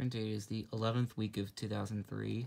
print date is the 11th week of 2003.